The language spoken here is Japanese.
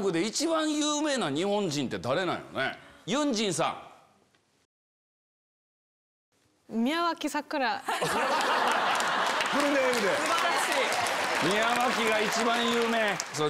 国で一番有名な日本人って誰なんよねユンジンさん宮脇さくらフルネームで宮脇が一番有名そ